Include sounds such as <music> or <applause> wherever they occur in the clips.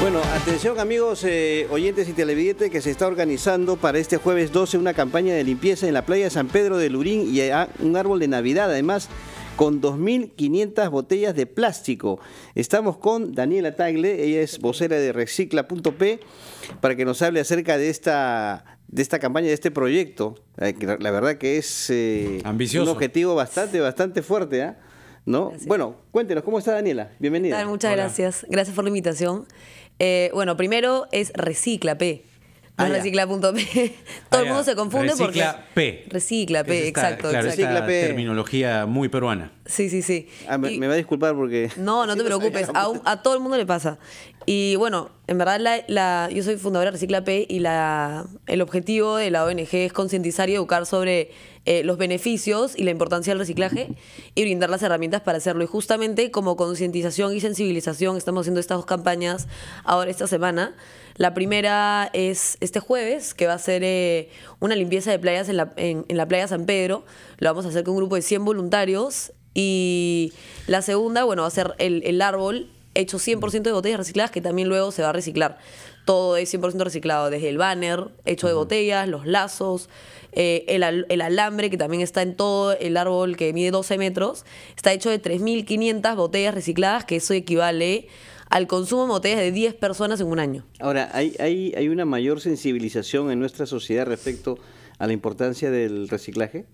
Bueno, atención amigos eh, oyentes y televidentes que se está organizando para este jueves 12 una campaña de limpieza en la playa de San Pedro de Lurín y un árbol de Navidad además con 2.500 botellas de plástico. Estamos con Daniela Tagle, ella es vocera de recicla.p, para que nos hable acerca de esta, de esta campaña, de este proyecto. Eh, la verdad que es eh, un objetivo bastante, bastante fuerte. ¿no? Bueno, cuéntenos, ¿cómo está Daniela? Bienvenida. muchas gracias. Gracias por la invitación. Eh, bueno, primero es recicla P. No ah, recicla.p. Ah, Todo el mundo se confunde porque. Recicla P. Recicla P, exacto. Recicla Terminología muy peruana. Sí, sí, sí. Ah, me, va a disculpar porque... No, no te <laughs> preocupes, a, todo el mundo le pasa. Y bueno, en verdad la, yo soy fundadora de Recicla P y la, el objetivo de la ONG es concientizar y educar sobre eh, los beneficios y la importancia del reciclaje y brindar las herramientas para hacerlo. Y justamente como concientización y sensibilización estamos haciendo estas dos campañas ahora esta semana. La primera es este jueves, que va a ser eh, una limpieza de playas en la, en la playa San Pedro. Lo vamos a hacer con un grupo de 100 voluntarios y la segunda, bueno, va a ser el, árbol hecho 100% de botellas recicladas que también luego se va a reciclar. Todo es 100% reciclado, desde el banner hecho de botellas, los lazos, eh, el, alambre que también está en todo el árbol que mide 12 metros, está hecho de 3.500 botellas recicladas, que eso equivale al consumo de botellas de 10 personas en un año. Ahora, hay, hay, hay una mayor sensibilización en nuestra sociedad respecto a la importancia del reciclaje?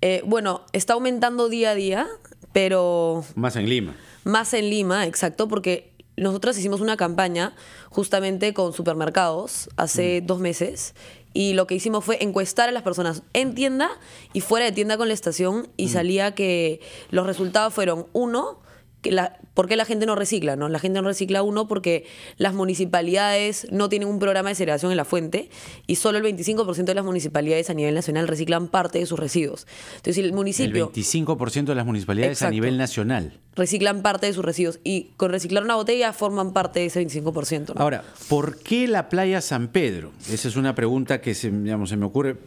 Eh, bueno, está aumentando día a día, pero... Más en Lima. Más en Lima, exacto, porque nosotras hicimos una campaña justamente con supermercados hace mm. dos meses y lo que hicimos fue encuestar a las personas en tienda y fuera de tienda con la estación y mm. salía que los resultados fueron, uno, que la, ¿Por qué la gente no recicla? No? La gente no recicla uno porque las municipalidades no tienen un programa de segregación en la fuente y solo el 25% de las municipalidades a nivel nacional reciclan parte de sus residuos. Entonces, el municipio... 25% de las municipalidades a nivel nacional. Reciclan parte de sus residuos y con reciclar una botella forman parte de ese 25%. Ahora, ¿por qué la playa San Pedro? Esa es una pregunta que se, me ocurre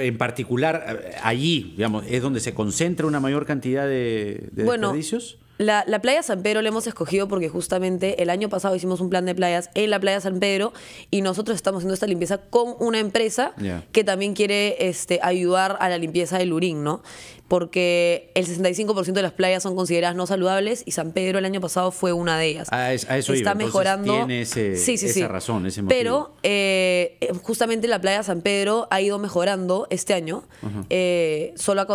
en particular eh, allí, digamos, es donde se concentra una mayor cantidad de, de desperdicios? La, playa San Pedro la hemos escogido porque justamente el año pasado hicimos un plan de playas en la playa San Pedro y nosotros estamos haciendo esta limpieza con una empresa que también quiere este, ayudar a la limpieza del urín ¿no? Porque el 65% de las playas son consideradas no saludables y San Pedro el año pasado fue una de ellas. eso Está mejorando. Tiene sí, sí, esa sí. razón, Pero eh, justamente la playa San Pedro ha ido mejorando este año. Eh, solo ha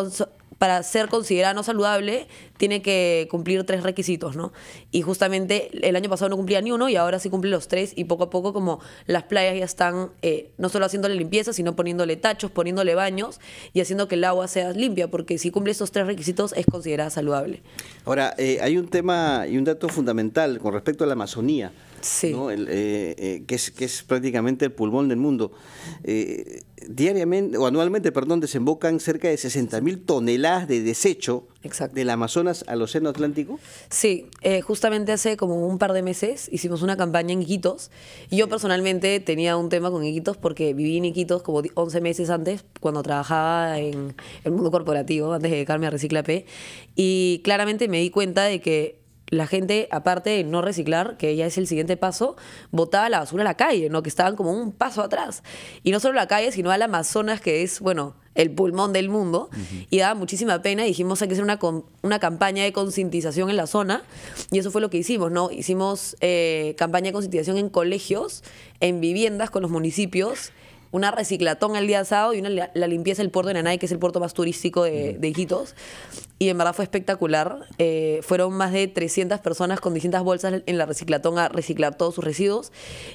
para ser considerada no saludable, tiene que cumplir tres requisitos, ¿no? Y justamente el año pasado no cumplía ni uno y ahora sí cumple los tres y poco a poco como las playas ya están eh, no solo haciéndole limpieza, sino poniéndole tachos, poniéndole baños y haciendo que el agua sea limpia, porque si cumple esos tres requisitos es considerada saludable. Ahora, eh, hay un tema y un dato fundamental con respecto a la Amazonía. Eh, eh, que, es, es prácticamente el pulmón del mundo. Eh, diariamente, o anualmente, perdón, desembocan cerca de 60.000 toneladas de desecho del Amazonas al Océano Atlántico. Sí, justamente hace como un par de meses hicimos una campaña en Iquitos. Y yo personalmente tenía un tema con Iquitos porque viví en Iquitos como 11 meses antes, cuando trabajaba en el mundo corporativo, antes de dedicarme a Recicla P. Y claramente me di cuenta de que la gente, aparte de no reciclar, que ya es el siguiente paso, botaba la basura a la calle, ¿no? Que estaban como un paso atrás. Y no solo a la calle, sino al Amazonas, que es, bueno, el pulmón del mundo. Y daba muchísima pena. dijimos, hay que hacer una, una campaña de concientización en la zona. Y eso fue lo que hicimos, ¿no? Hicimos eh, campaña de concientización en colegios, en viviendas con los municipios una reciclatón el día sábado y una, la limpieza del puerto de Nanay, que es el puerto más turístico de, de Y en verdad fue espectacular. Eh, fueron más de 300 personas con distintas bolsas en la reciclatón a reciclar todos sus residuos.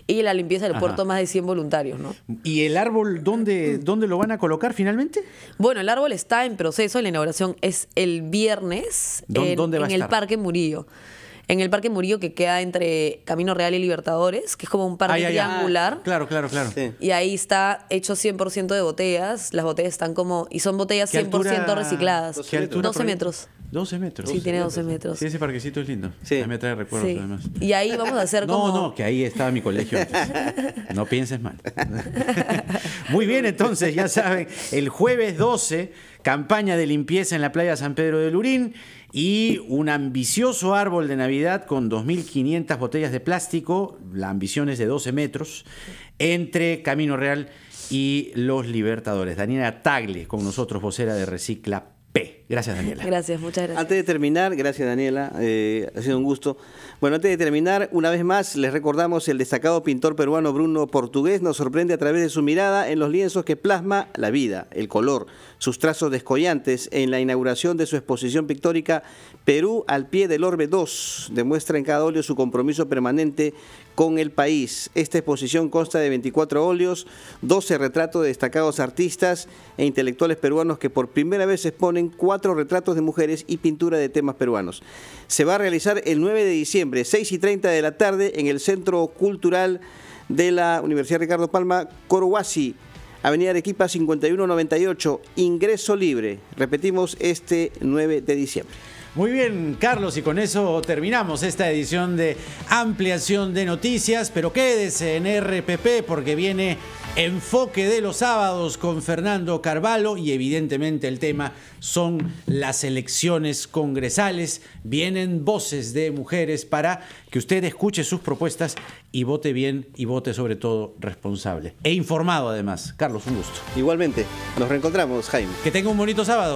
Y la limpieza del puerto, más de 100 voluntarios. ¿no? ¿Y el árbol dónde, lo van a colocar finalmente? Bueno, el árbol está en proceso. La inauguración es el viernes en, el Parque Murillo en el Parque Murillo que queda entre Camino Real y Libertadores, que es como un parque triangular. Ah, claro, claro, claro. Y ahí está hecho 100% de botellas. Las botellas están como. Y son botellas 100% recicladas. altura 12 metros. 12 metros. Sí, tiene 12 metros. Sí, ese parquecito es lindo. Sí. me trae recuerdos Y ahí vamos a hacer como... No, no, que ahí estaba mi colegio <laughs> No pienses mal. <laughs> Muy bien, entonces, ya saben, el jueves 12, campaña de limpieza en la playa San Pedro de Lurín y un ambicioso árbol de Navidad con 2.500 botellas de plástico, la ambición es de 12 metros, entre Camino Real y Los Libertadores. Daniela Tagle con nosotros, vocera de Recicla Gracias, Daniela. Gracias, muchas gracias. Antes de terminar, gracias, Daniela. Eh, ha sido un gusto. Bueno, antes de terminar, una vez más, les recordamos el destacado pintor peruano Bruno Portugués nos sorprende a través de su mirada en los lienzos que plasma la vida, el color, sus trazos descollantes en la inauguración de su exposición pictórica Perú al pie del Orbe 2. Demuestra en cada óleo su compromiso permanente con el país. Esta exposición consta de 24 óleos, 12 retratos de destacados artistas e intelectuales peruanos que por primera vez exponen cuatro retratos de mujeres y pintura de temas peruanos. Se va a realizar el 9 de diciembre, 6 y 30 de la tarde, en el Centro Cultural de la Universidad Ricardo Palma, Coruasi, Avenida Arequipa 5198, ingreso libre. Repetimos, este 9 de diciembre. Muy bien, Carlos, y con eso terminamos esta edición de ampliación de noticias, pero quédese en RPP porque viene enfoque de los sábados con Fernando Carvalho y evidentemente el tema son las elecciones congresales. Vienen voces de mujeres para que usted escuche sus propuestas y vote bien y vote sobre todo responsable e informado además. Carlos, un gusto. Igualmente, nos reencontramos, Jaime. Que tenga un bonito sábado.